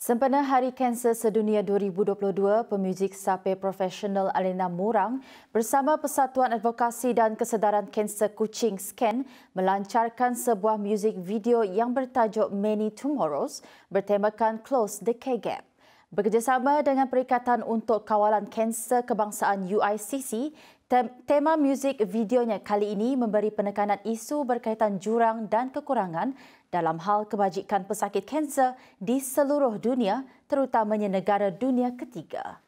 Sempena Hari Kanser Sedunia 2022, pemuzik sape profesional Alina Murang bersama Persatuan Advokasi dan Kesedaran Kanser Kucing Scan melancarkan sebuah muzik video yang bertajuk Many Tomorrows bertemakan Close the K-Gap. Bekerjasama dengan Perikatan untuk Kawalan Kanser Kebangsaan UICC, tema muzik videonya kali ini memberi penekanan isu berkaitan jurang dan kekurangan dalam hal kebajikan pesakit kanser di seluruh dunia, terutamanya negara dunia ketiga.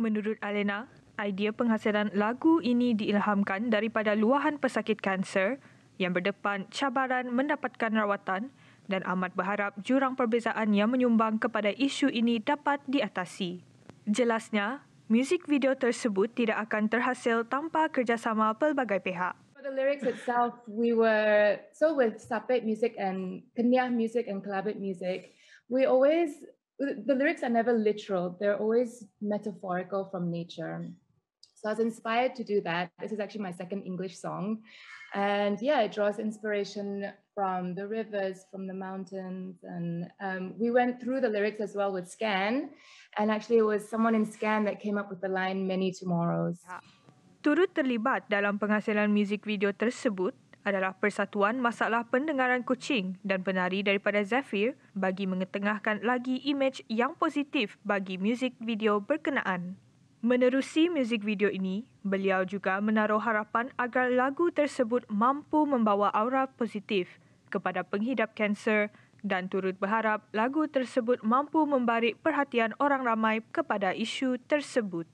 Menurut Alena, idea penghasilan lagu ini diilhamkan daripada luahan pesakit kanser yang berdepan cabaran mendapatkan rawatan dan amat berharap jurang perbezaan yang menyumbang kepada isu ini dapat diatasi. Jelasnya, music video tersebut tidak akan terhasil tanpa kerjasama pelbagai pihak. For the lyrics itself, we were so with Sapit Music and Kenyah Music and Kelabit Music, we always the lyrics are never literal. They're always metaphorical from nature. So I was inspired to do that. This is actually my second English song. And yeah, it draws inspiration from the rivers, from the mountains. And um, we went through the lyrics as well with Scan. And actually it was someone in Scan that came up with the line, Many Tomorrows. Turut terlibat dalam penghasilan music video tersebut adalah Persatuan Masalah Pendengaran Kucing dan penari daripada Zafir bagi mengetengahkan lagi imej yang positif bagi music video berkenaan. Menerusi muzik video ini, beliau juga menaruh harapan agar lagu tersebut mampu membawa aura positif kepada penghidap kanser dan turut berharap lagu tersebut mampu membarik perhatian orang ramai kepada isu tersebut.